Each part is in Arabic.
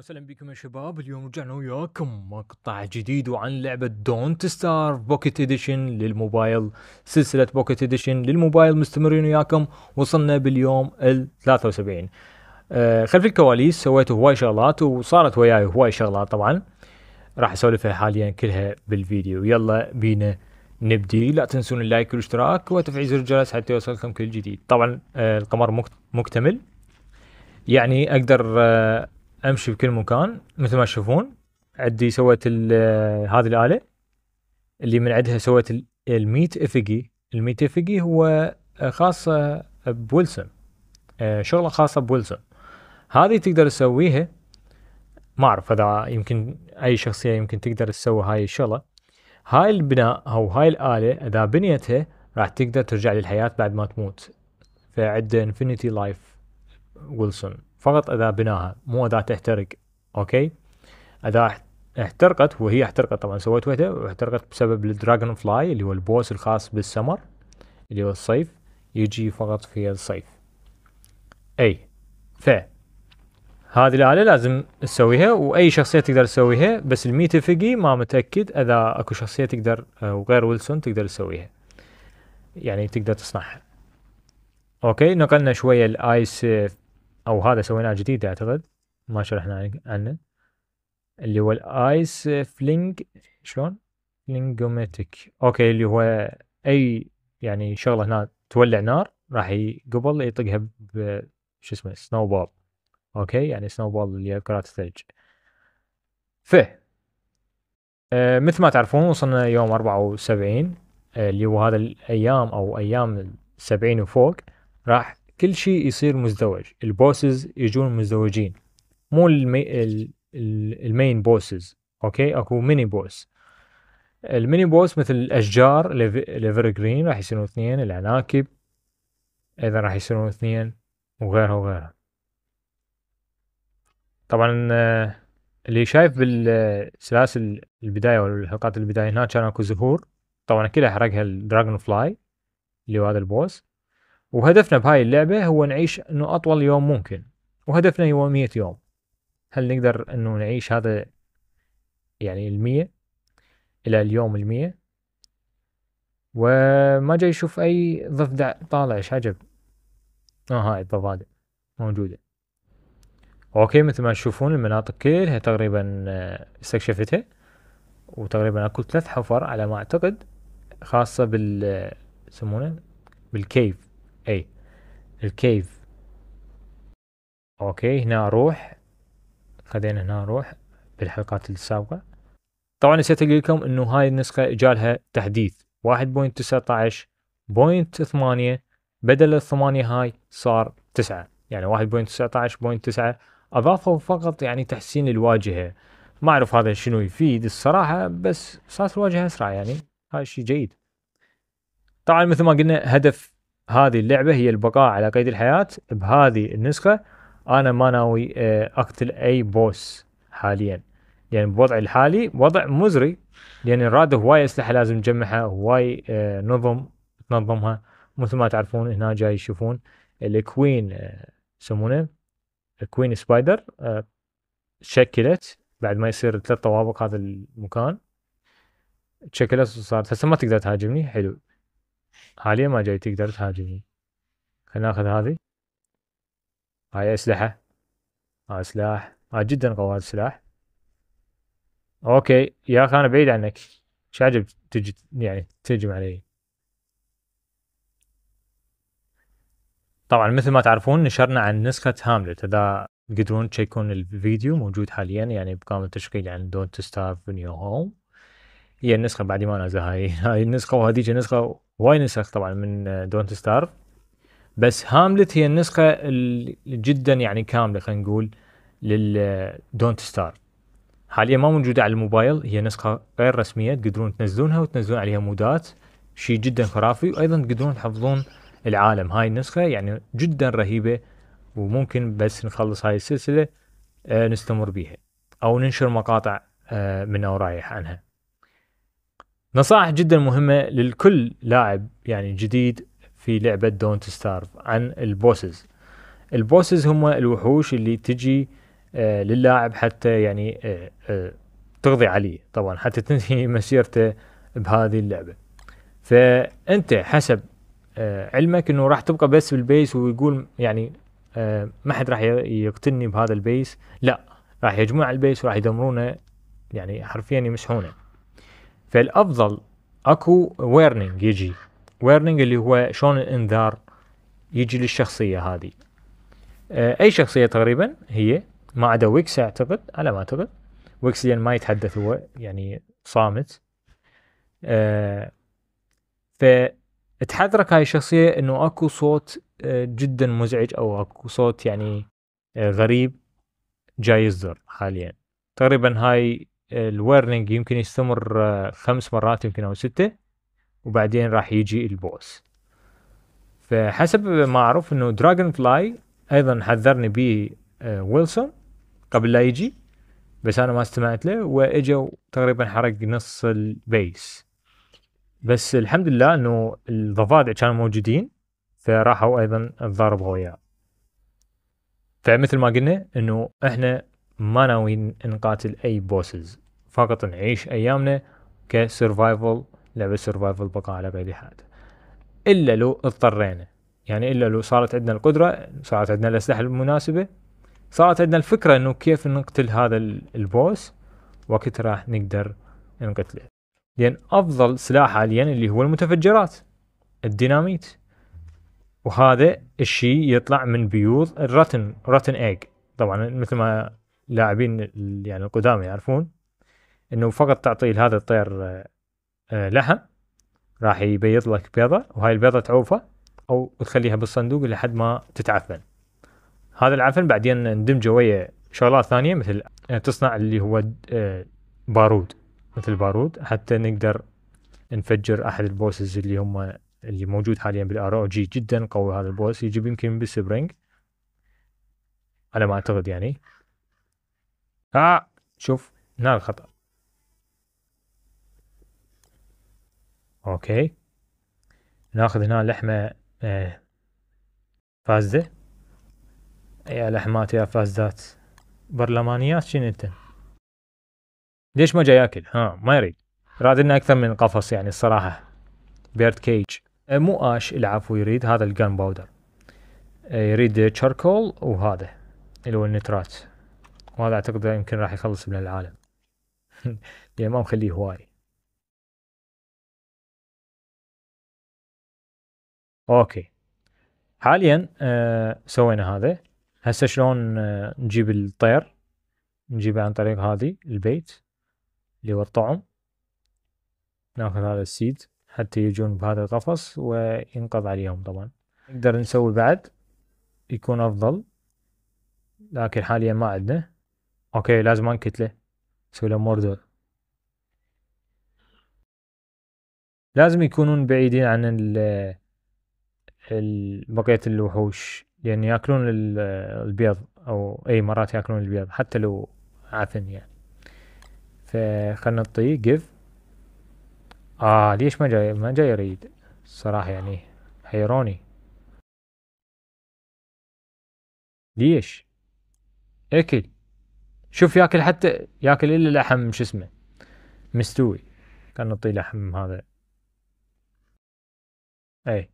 وسهلا بكم يا شباب اليوم رجعنا وياكم مقطع جديد وعن لعبة دونت ستار بوكيت اديشن للموبايل سلسلة بوكيت اديشن للموبايل مستمرين وياكم وصلنا باليوم ال 73 آه خلف الكواليس سويت هواي شغلات وصارت وياي هواي شغلات طبعا راح اسولفها حاليا كلها بالفيديو يلا بينا نبدي لا تنسون اللايك والاشتراك وتفعيل زر الجرس حتى يوصلكم كل جديد طبعا آه القمر مكتمل يعني اقدر آه امشي بكل مكان مثل ما تشوفون عندي سويت آه، هذه الاله اللي من عندها سويت الميت افجي الميت افجي هو آه، خاصه بويلسون آه، شغله خاصه بويلسون هذه تقدر تسويها ما اعرف اذا يمكن اي شخصيه يمكن تقدر تسوي هاي الشغله هاي البناء او هاي الاله اذا بنيتها راح تقدر ترجع للحياه بعد ما تموت فعد انفينيتي لايف ويلسون فقط اذا بناها مو اذا تحترق اوكي اذا احترقت وهي احترقت طبعا سويت وحده واحترقت بسبب الدراجون فلاي اللي هو البوس الخاص بالسمر اللي هو الصيف يجي فقط في الصيف اي ف هذه الآلة لازم تسويها وأي شخصية تقدر تسويها بس الميتافيجي ما متأكد إذا أكو شخصية تقدر وغير ويلسون تقدر تسويها يعني تقدر تصنعها أوكي نقلنا شوية الآيس او هذا سويناه جديد اعتقد ما شرحنا عنه اللي هو الايس فلينج شلون فلينجوميتك اوكي اللي هو اي يعني شغله هنا تولع نار راح قبل يطقها ب شو اسمه سنو بول اوكي يعني سنو بول اللي هي كرات الثلج ف آه مثل ما تعرفون وصلنا يوم 74 آه اللي هو هذا الايام او ايام 70 وفوق راح كل شيء يصير مزدوج البوسز يجون مزدوجين مو المي... ال... المين بوسز اوكي اكو ميني بوس الميني بوس مثل الاشجار ليفر جرين راح يصيرون اثنين العناكب ايضا راح يصيرون اثنين وغيرها وغيرها طبعا آه، اللي شايف بالسلاسل البداية والحلقات البداية هنا كان اكو زهور طبعا كلها حرقها الدراجون فلاي اللي هو هذا البوس وهدفنا بهاي اللعبة هو نعيش انه اطول يوم ممكن وهدفنا هو مية يوم هل نقدر انه نعيش هذا يعني المية الى اليوم المية وما جاي يشوف اي ضفدع طالع ايش عجب اه هاي الضفادع موجودة اوكي مثل ما تشوفون المناطق كلها تقريبا آه، استكشفتها وتقريبا اكو ثلاث حفر على ما اعتقد خاصة بال آه، يسمونه بالكيف اي الكيف اوكي هنا اروح خذينا هنا اروح بالحلقات السابقة طبعا نسيت اقول لكم انه هاي النسخة جالها تحديث واحد بوينت بوينت ثمانية بدل الثمانية هاي صار تسعة يعني واحد بوينت بوينت تسعة اضافوا فقط يعني تحسين الواجهة ما اعرف هذا شنو يفيد الصراحة بس صارت الواجهة اسرع يعني هاي شيء جيد طبعا مثل ما قلنا هدف هذه اللعبة هي البقاء على قيد الحياة بهذه النسخة أنا ما ناوي آه، أقتل أي بوس حاليا لأن يعني بوضعي الحالي وضع مزري لأن يعني الرادة هواي أسلحة لازم نجمعها هواي آه، نظم تنظمها مثل ما تعرفون هنا جاي يشوفون الكوين آه، يسمونه الكوين سبايدر شكلت بعد ما يصير ثلاث طوابق هذا المكان تشكلت وصارت هسه ما تقدر تهاجمني حلو حاليا ما جاي تقدر تهاجمني خلينا ناخذ هذه هاي اسلحة هاي سلاح هاي جدا قوي هذا السلاح اوكي يا اخي انا بعيد عنك شو عجب تجي يعني تهجم علي طبعا مثل ما تعرفون نشرنا عن نسخة هاملت اذا تقدرون تشيكون الفيديو موجود حاليا يعني بكامل تشغيل عن دونت ستارف نيو هوم هي النسخة بعد ما نازلة هاي هاي النسخة وهذيك النسخة هواي نسخ طبعا من دونت آه، ستار بس هاملت هي النسخه جدا يعني كامله خلينا نقول للدونت ستار آه، حاليا ما موجوده على الموبايل هي نسخه غير رسميه تقدرون تنزلونها وتنزلون عليها مودات شيء جدا خرافي وايضا تقدرون تحفظون العالم هاي النسخه يعني جدا رهيبه وممكن بس نخلص هاي السلسله آه، نستمر بيها او ننشر مقاطع من اورايح عنها نصائح جدا مهمة لكل لاعب يعني جديد في لعبة دونت ستارف عن البوسز البوسز هم الوحوش اللي تجي آه للاعب حتى يعني آه آه تقضي عليه طبعا حتى تنهي مسيرته بهذه اللعبة فأنت حسب آه، علمك انه راح تبقى بس بالبيس ويقول يعني آه، ما حد راح يقتلني بهذا البيس لا راح يجمع البيس وراح يدمرونه يعني حرفيا يمسحونه فالافضل اكو ويرنينج يجي ويرنينج اللي هو شلون الانذار يجي للشخصيه هذه آه، اي شخصيه تقريبا هي ما عدا ويكس اعتقد على ما اعتقد ويكس لان ما يتحدث هو يعني صامت أه فتحذرك هاي الشخصيه انه اكو صوت آه، جدا مزعج او اكو صوت يعني آه، غريب جاي يصدر حاليا تقريبا هاي الورنينج يمكن يستمر آه، خمس مرات يمكن او سته وبعدين راح يجي البوس فحسب ما اعرف انه دراجون فلاي ايضا حذرني به ويلسون آه، قبل لا يجي بس انا ما استمعت له واجا تقريبا حرق نص البيس بس الحمد لله انه الضفادع كانوا موجودين فراحوا ايضا تضاربوا وياه فمثل ما قلنا انه احنا ما ناويين نقاتل اي بوسز فقط نعيش ايامنا كسرفايفل لعبة سرفايفل بقاء على قيد الحياة الا لو اضطرينا يعني الا لو صارت عندنا القدرة صارت عندنا الاسلحة المناسبة صارت عندنا الفكرة انه كيف نقتل هذا البوس وقت راح نقدر نقتله لان افضل سلاح حاليا اللي هو المتفجرات الديناميت وهذا الشيء يطلع من بيوض الرتن رتن ايج طبعا مثل ما اللاعبين يعني القدامى يعرفون انه فقط تعطي لهذا الطير آه، آه، لحم راح يبيض لك بيضه وهاي البيضه تعوفه او تخليها بالصندوق لحد ما تتعفن هذا العفن بعدين ندمجه ويا شغلات ثانيه مثل آه، تصنع اللي هو بارود مثل بارود حتى نقدر نفجر احد البوسز اللي هم اللي موجود حاليا بالار او جي جدا قوي هذا البوس يجيب يمكن بالسبرينج على ما اعتقد يعني اه شوف هنا نعم، الخطأ اوكي ناخذ هنا لحمة آه فازة يا لحمات يا فازات برلمانيات شنو انت ليش ما جاي ياكل ها ما يريد راد لنا اكثر من قفص يعني الصراحة بيرد كيج آه، مو اش العفو يريد هذا الجان آه، باودر يريد تشاركول وهذا اللي هو النترات وهذا اعتقد يمكن راح يخلص من العالم لان ما مخليه هواي اوكي حاليا آه، سوينا هذا هسه شلون آه، نجيب الطير نجيبه عن طريق هذه البيت اللي هو الطعم ناخذ هذا السيد حتى يجون بهذا القفص وينقض عليهم طبعا نقدر نسوي بعد يكون افضل لكن حاليا ما عندنا اوكي لازم انكت له اسوي له موردور لازم يكونون بعيدين عن ال بقية الوحوش لأن ياكلون البيض أو أي مرات ياكلون البيض حتى لو عفن يعني فخلنا نطيه جيف آه ليش ما جاي ما جاي يريد الصراحة يعني حيروني ليش اكل شوف ياكل حتى ياكل الا لحم شو اسمه مستوي كان نطي لحم هذا اي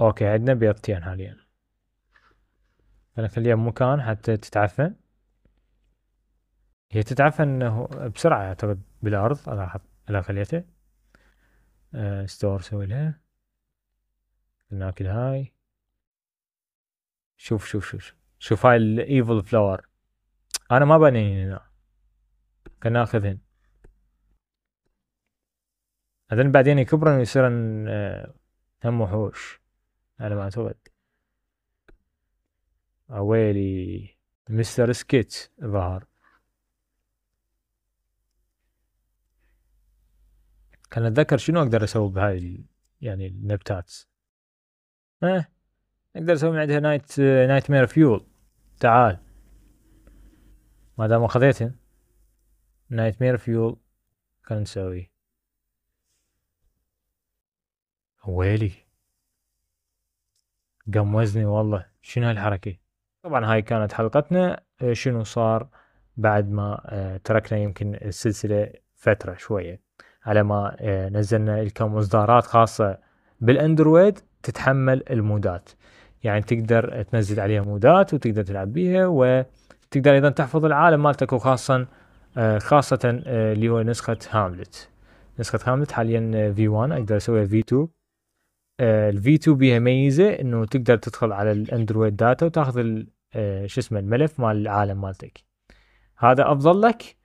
اوكي عندنا بيضتين حاليا خليها بمكان حتى تتعفن هي تتعفن بسرعة اعتقد بالارض انا على خليته أه ستور سوي لها ناكل هاي شوف شوف شوف شوف هاي الايفل فلاور انا ما بنين هنا كنا ناخذهن هذن بعدين يكبرن ويصيرن آه، هم وحوش على ما اعتقد اويلي مستر سكيت ظهر كان اتذكر شنو اقدر اسوي بهاي يعني النبتات ها إيه، اقدر اسوي من عندها نايت نايت مير فيول تعال ما دام اخذتهن نايت مير فيول كان نسوي ويلي قمزني والله شنو هالحركة طبعا هاي كانت حلقتنا آه، شنو صار بعد ما آه، تركنا يمكن السلسلة فترة شوية على ما آه، نزلنا الكم اصدارات خاصة بالاندرويد تتحمل المودات يعني تقدر تنزل عليها مودات وتقدر تلعب بيها و تقدر ايضا تحفظ العالم مالتك وخاصه آه، خاصه آه، اللي هو نسخه هاملت نسخه هاملت حاليا في آه، 1 اقدر اسويها في 2 الفي 2 بيها ميزه انه تقدر تدخل على الاندرويد داتا وتاخذ شو اسمه الملف مال العالم مالتك هذا افضل لك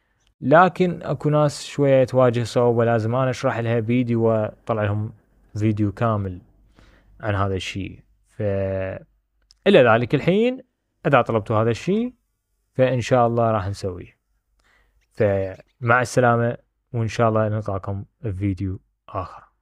لكن اكو ناس شويه تواجه صعوبه لازم انا اشرح لها فيديو واطلع لهم فيديو كامل عن هذا الشيء ف الى ذلك الحين اذا طلبتوا هذا الشيء فان شاء الله راح نسويه فمع السلامه وان شاء الله نلقاكم في فيديو اخر